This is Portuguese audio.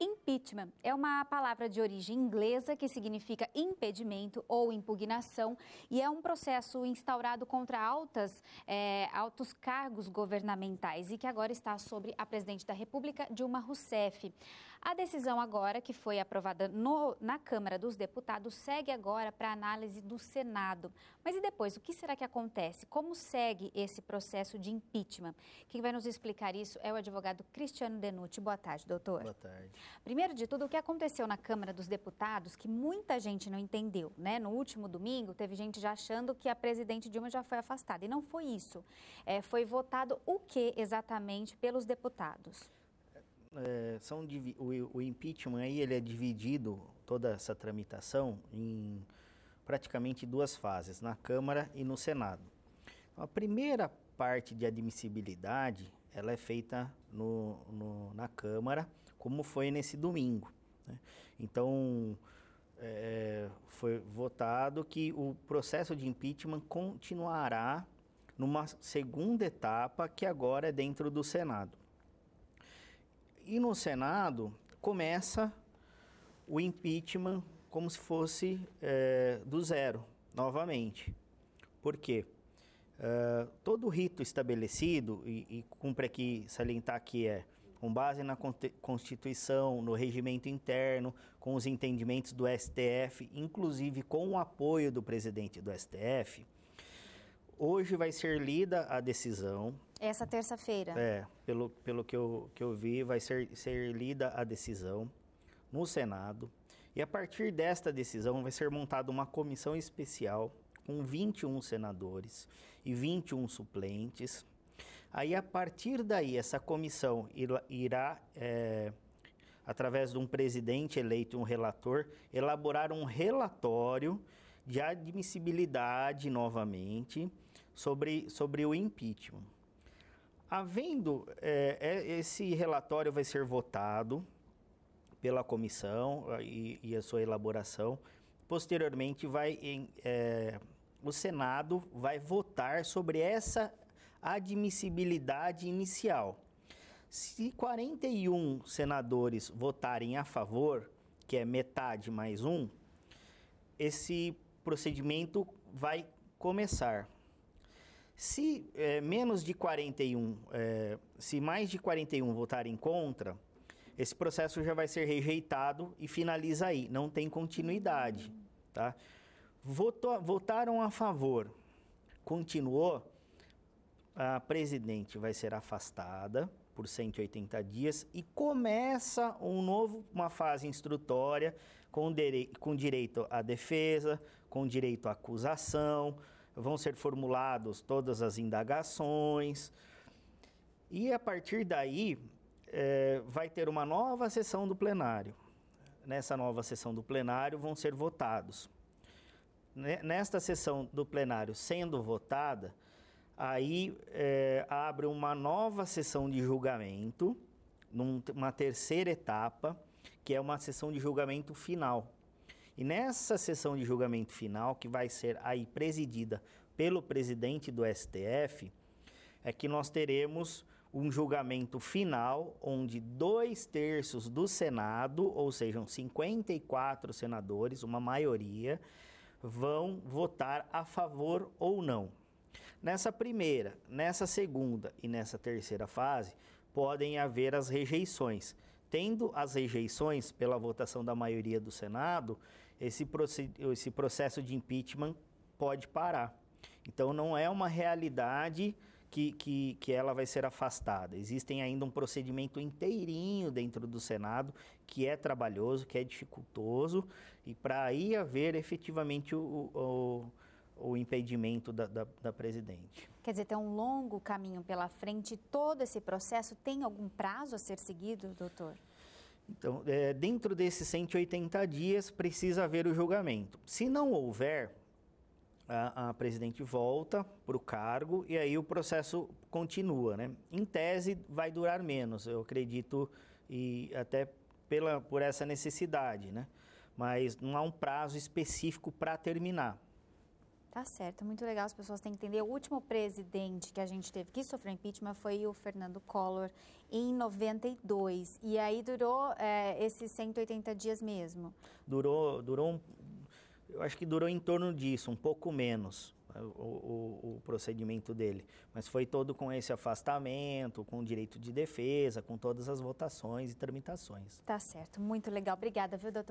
Impeachment é uma palavra de origem inglesa que significa impedimento ou impugnação e é um processo instaurado contra altas, é, altos cargos governamentais e que agora está sobre a presidente da República, Dilma Rousseff. A decisão agora, que foi aprovada no, na Câmara dos Deputados, segue agora para análise do Senado. Mas e depois, o que será que acontece? Como segue esse processo de impeachment? Quem vai nos explicar isso é o advogado Cristiano Denuti. Boa tarde, doutor. Boa tarde. Primeiro de tudo, o que aconteceu na Câmara dos Deputados, que muita gente não entendeu, né? No último domingo, teve gente já achando que a presidente Dilma já foi afastada. E não foi isso. É, foi votado o que exatamente pelos deputados? É, são, o, o impeachment aí, ele é dividido, toda essa tramitação, em praticamente duas fases, na Câmara e no Senado. Então, a primeira parte de admissibilidade ela é feita no, no, na Câmara, como foi nesse domingo. Né? Então, é, foi votado que o processo de impeachment continuará numa segunda etapa, que agora é dentro do Senado. E no Senado, começa o impeachment como se fosse é, do zero, novamente. Por quê? Eh, todo todo rito estabelecido, e, e cumpre aqui salientar que é com base na Constituição, no regimento interno, com os entendimentos do STF, inclusive com o apoio do presidente do STF, hoje vai ser lida a decisão. Essa terça-feira? É, pelo, pelo que, eu, que eu vi, vai ser, ser lida a decisão no Senado. E a partir desta decisão vai ser montada uma comissão especial com 21 senadores e 21 suplentes. Aí, a partir daí, essa comissão irá, é, através de um presidente eleito e um relator, elaborar um relatório de admissibilidade novamente sobre, sobre o impeachment. Havendo, é, é esse relatório vai ser votado pela comissão e, e a sua elaboração. Posteriormente, vai em, é, o Senado vai votar sobre essa admissibilidade inicial. Se 41 senadores votarem a favor, que é metade mais um, esse procedimento vai começar. Se é, menos de 41, é, eh, se mais de 41 votarem contra, esse processo já vai ser rejeitado e finaliza aí, não tem continuidade, tá? votou, votaram a favor, continuou, a presidente vai ser afastada por 180 dias e começa um novo, uma fase instrutória com, direi com direito à defesa, com direito à acusação, vão ser formulados todas as indagações e a partir daí é, vai ter uma nova sessão do plenário. Nessa nova sessão do plenário vão ser votados né, nesta sessão do plenário sendo votada, aí é, abre uma nova sessão de julgamento, numa terceira etapa, que é uma sessão de julgamento final. E nessa sessão de julgamento final, que vai ser aí presidida pelo presidente do STF, é que nós teremos um julgamento final onde dois terços do Senado, ou sejam 54 senadores, uma maioria, vão votar a favor ou não. Nessa primeira, nessa segunda e nessa terceira fase, podem haver as rejeições. Tendo as rejeições pela votação da maioria do Senado, esse, esse processo de impeachment pode parar. Então, não é uma realidade que, que, que ela vai ser afastada. Existem ainda um procedimento inteirinho dentro do Senado que é trabalhoso, que é dificultoso, e para aí haver efetivamente o, o o impedimento da, da, da, presidente. Quer dizer, tem um longo caminho pela frente. Todo esse processo tem algum prazo a ser seguido, doutor? Então, é, dentro desses 180 dias, precisa haver o julgamento. Se não houver, a, a presidente volta para o cargo e aí o processo continua, né? Em tese vai durar menos, eu acredito e até pela por essa necessidade, né? Mas não há um prazo específico para terminar. Tá certo, muito legal. As pessoas têm que entender. O último presidente que a gente teve que sofreu impeachment foi o Fernando Collor, em 92. E aí durou é, esses 180 dias mesmo? Durou, durou um eu acho que durou em torno disso, um pouco menos né, o, o, o, procedimento dele. Mas foi todo com esse afastamento, com direito de defesa, com todas as votações e tramitações. Tá certo, muito legal. Obrigada, viu, doutor?